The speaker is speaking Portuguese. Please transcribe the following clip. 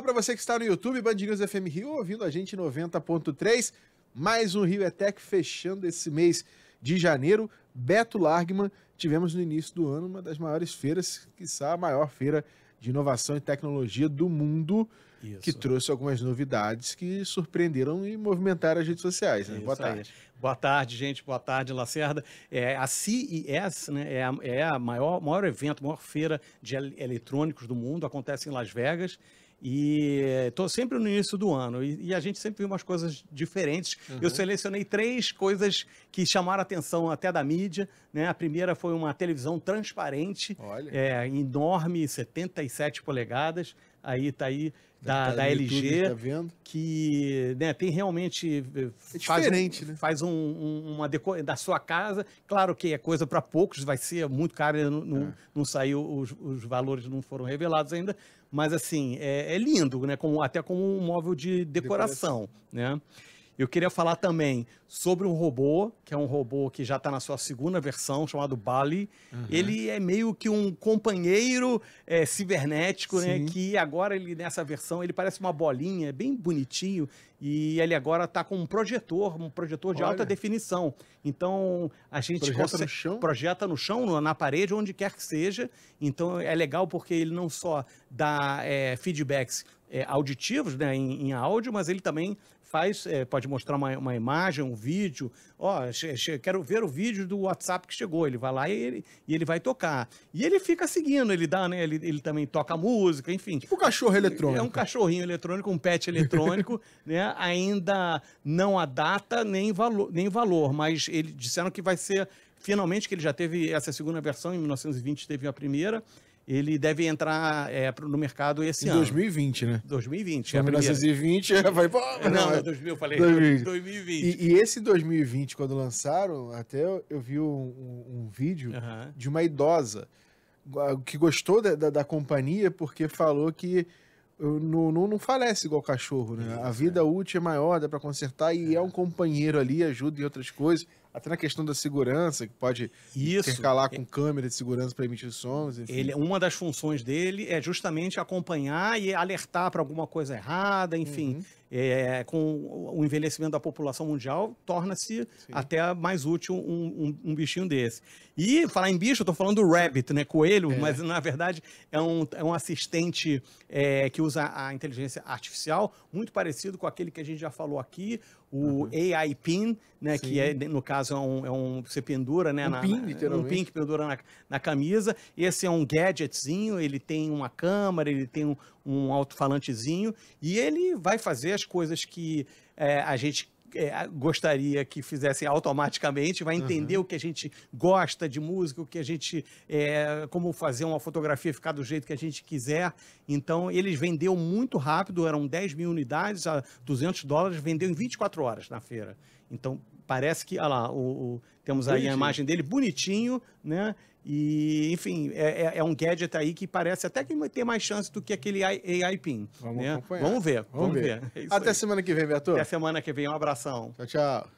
Olá para você que está no YouTube, Band News FM Rio, ouvindo a gente 90.3. Mais um Rio Etec fechando esse mês de janeiro. Beto Largman, tivemos no início do ano uma das maiores feiras, quiçá a maior feira de inovação e tecnologia do mundo, Isso. que trouxe algumas novidades que surpreenderam e movimentaram as redes sociais. Né? Boa tarde. Aí. Boa tarde, gente. Boa tarde, Lacerda. É, a CES né, é, a, é a maior, maior evento, maior feira de eletrônicos do mundo, acontece em Las Vegas e estou eh, sempre no início do ano e, e, a gente sempre viu umas coisas diferentes. Uhum. Eu selecionei três coisas que chamaram a atenção até da mídia. Né? A primeira foi uma televisão transparente, é, enorme, 77 polegadas, aí tá aí tá da, tá da LG, tá que né, tem realmente eh, é diferente, faz, né? faz um, um, uma deco da sua casa. Claro que é coisa para poucos, vai ser muito caro, não, não, é. não saiu os, os, valores não foram revelados ainda, mas assim é, é lindo, né? Como, até como um móvel de decoração, decoração. né? Eu queria falar também sobre um robô, que é um robô que já está na sua segunda versão, chamado Bali. Uhum. Ele é meio que um companheiro é, cibernético, né, Sim. né? Que agora ele nessa versão ele parece uma bolinha, é bem bonitinho. E ele agora está com um projetor, um projetor de Olha. alta definição. Então a gente projeta no chão, projeta no chão, na parede, onde quer que seja. Então é legal porque ele não só dá é, feedbacks é, auditivos, né, em, em, áudio, mas ele também faz, é, pode mostrar uma, uma, imagem, um vídeo, ó, oh, quero ver o vídeo do WhatsApp que chegou, ele vai lá e ele, e ele vai tocar. E ele fica seguindo, ele dá, né, ele, ele também toca música, enfim. Tipo um cachorro é, eletrônico. É um cachorrinho eletrônico, um pet eletrônico, né, ainda não há data nem valor, nem valor, mas eles disseram que vai ser, finalmente, que ele já teve essa segunda versão, em 1920 teve a primeira, ele deve entrar é, no mercado esse em ano. 2020, né? 2020. É 1920 vai. Não, não, é 2000, eu falei. 2020. 2020. E, e, esse 2020, quando lançaram, até eu vi um, um, vídeo de uma idosa que gostou da, da, da companhia porque falou que não, não, não, falece igual cachorro, né? Isso, a vida é. útil é maior, dá para consertar e é. é. um companheiro ali, ajuda em outras coisas até na questão da segurança, que pode Isso. intercalar é com câmera de segurança para emitir sons. Enfim. Ele, uma das funções dele é justamente acompanhar e alertar para alguma coisa errada, enfim. Uhum. É, com o envelhecimento da população mundial, torna-se até mais útil um, um, um, bichinho desse. E falar em bicho, eu tô falando do rabbit, né? Coelho, é. mas na verdade é um, é um assistente é, que usa a inteligência artificial, muito parecido com aquele que a gente já falou aqui, o uhum. AI pin, né, Sim. que é, no caso é um, é um você pendura, né, um na, pin, literalmente. um pin que pendura na, na camisa. Esse é um gadgetzinho, ele tem uma câmera, ele tem um, um alto-falantezinho e ele vai fazer as coisas que é, a gente é, gostaria que fizessem automaticamente, vai entender uhum. o que a gente gosta de música, o que a gente. É, como fazer uma fotografia ficar do jeito que a gente quiser. Então, eles venderam muito rápido, eram 10 mil unidades a 200 dólares, vendeu em 24 horas na feira. Então, parece que, olha lá, o, o temos aí a imagem dele bonitinho, né? E, enfim, é, é, é, um gadget aí que parece até que tem mais chance do que aquele AI, AI PIN. Vamos né? acompanhar. Vamos ver, vamos, vamos ver. ver. É até aí. semana que vem, Beto. Até semana que vem, um abração. Tchau, tchau.